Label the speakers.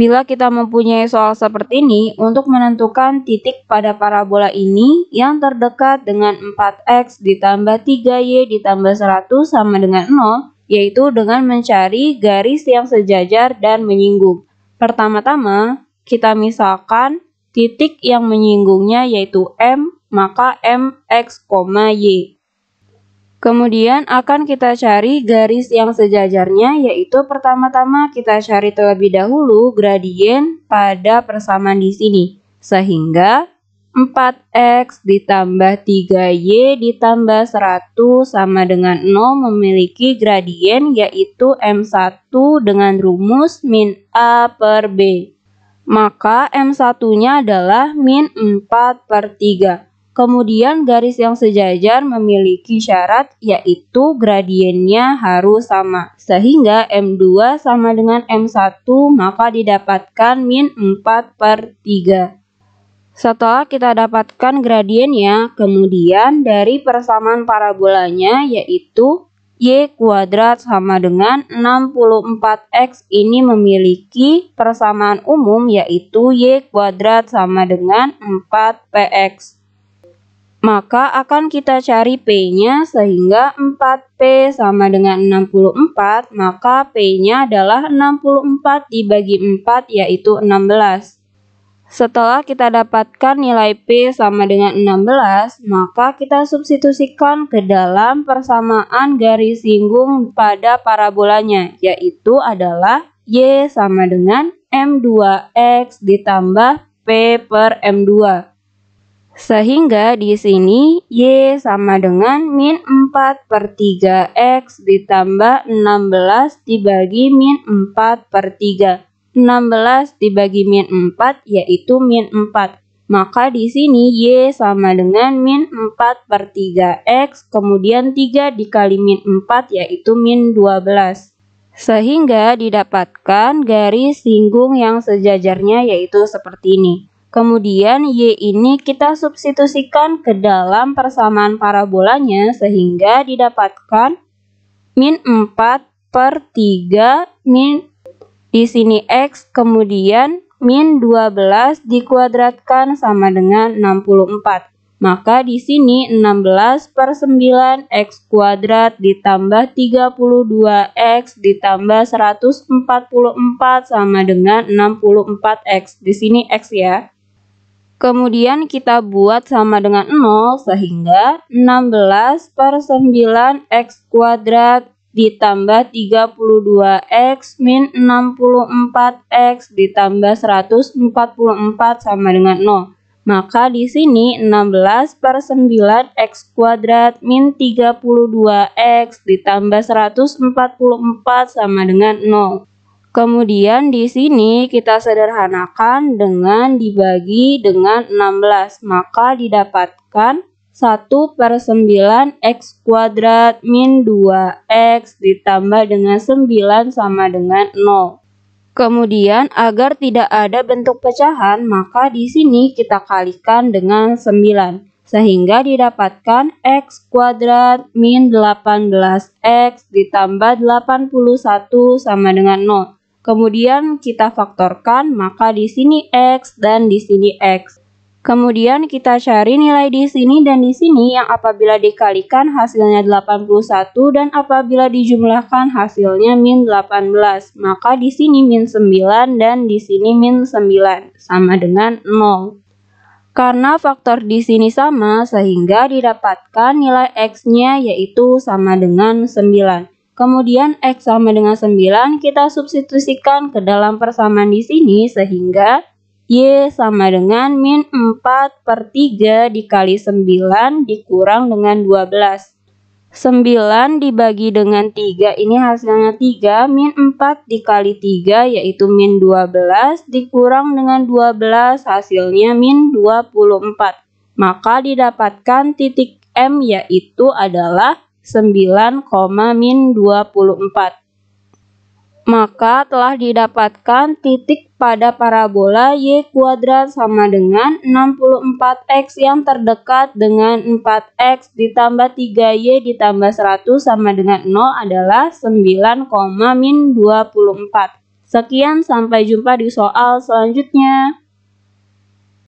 Speaker 1: Bila kita mempunyai soal seperti ini, untuk menentukan titik pada parabola ini yang terdekat dengan 4x ditambah 3y ditambah 100 sama dengan 0, yaitu dengan mencari garis yang sejajar dan menyinggung. Pertama-tama, kita misalkan titik yang menyinggungnya yaitu M, maka MX, Y. Kemudian akan kita cari garis yang sejajarnya yaitu pertama-tama kita cari terlebih dahulu gradien pada persamaan di sini. Sehingga 4x ditambah 3y ditambah 100 sama dengan 0 memiliki gradien yaitu M1 dengan rumus min A per B. Maka M1-nya adalah min 4 per 3. Kemudian garis yang sejajar memiliki syarat yaitu gradiennya harus sama. Sehingga M2 sama dengan M1 maka didapatkan min 4 per 3. Setelah kita dapatkan gradiennya, kemudian dari persamaan parabolanya yaitu Y kuadrat sama dengan 64X ini memiliki persamaan umum yaitu Y kuadrat sama dengan 4PX. Maka akan kita cari P-nya sehingga 4P sama dengan 64, maka P-nya adalah 64 dibagi 4 yaitu 16. Setelah kita dapatkan nilai P sama dengan 16, maka kita substitusikan ke dalam persamaan garis singgung pada parabolanya, yaitu adalah Y sama dengan M2X ditambah P per M2. Sehingga di sini Y sama dengan min 4 per 3X ditambah 16 dibagi min 4 per 3. 16 dibagi min 4 yaitu min 4. Maka di sini Y sama dengan min 4 per 3X, kemudian 3 dikali min 4 yaitu min 12. Sehingga didapatkan garis singgung yang sejajarnya yaitu seperti ini. Kemudian Y ini kita substitusikan ke dalam persamaan parabolanya sehingga didapatkan min 4 per 3 min di sini X kemudian min 12 dikuadratkan sama dengan 64. Maka di sini 16 per 9 X kuadrat ditambah 32 X ditambah 144 sama dengan 64 X. Di sini X ya. Kemudian kita buat sama dengan 0 sehingga 16 per 9 X kuadrat ditambah 32X min 64X ditambah 144 sama dengan 0. Maka di sini 16 per 9 X kuadrat min 32X ditambah 144 sama dengan 0. Kemudian di sini kita sederhanakan dengan dibagi dengan 16, maka didapatkan 1 per 9 X kuadrat min 2X ditambah dengan 9 sama dengan 0. Kemudian agar tidak ada bentuk pecahan, maka di sini kita kalikan dengan 9 sehingga didapatkan x kuadrat min 18x ditambah 81 sama dengan 0. Kemudian kita faktorkan, maka di sini X dan di sini X. Kemudian kita cari nilai di sini dan di sini yang apabila dikalikan hasilnya 81 dan apabila dijumlahkan hasilnya min 18. Maka di sini min 9 dan di sini min 9 sama dengan 0. Karena faktor di sini sama sehingga didapatkan nilai X-nya yaitu sama dengan 9. Kemudian X sama dengan 9 kita substitusikan ke dalam persamaan di sini sehingga Y sama dengan min 4 per 3 dikali 9 dikurang dengan 12. 9 dibagi dengan 3 ini hasilnya 3 min 4 dikali 3 yaitu min 12 dikurang dengan 12 hasilnya min 24 maka didapatkan titik M yaitu adalah 9, min 24. Maka telah didapatkan titik pada parabola Y kuadrat sama dengan 64X yang terdekat dengan 4X ditambah 3Y ditambah 100 sama dengan 0 adalah 9, min 24. Sekian sampai jumpa di soal selanjutnya.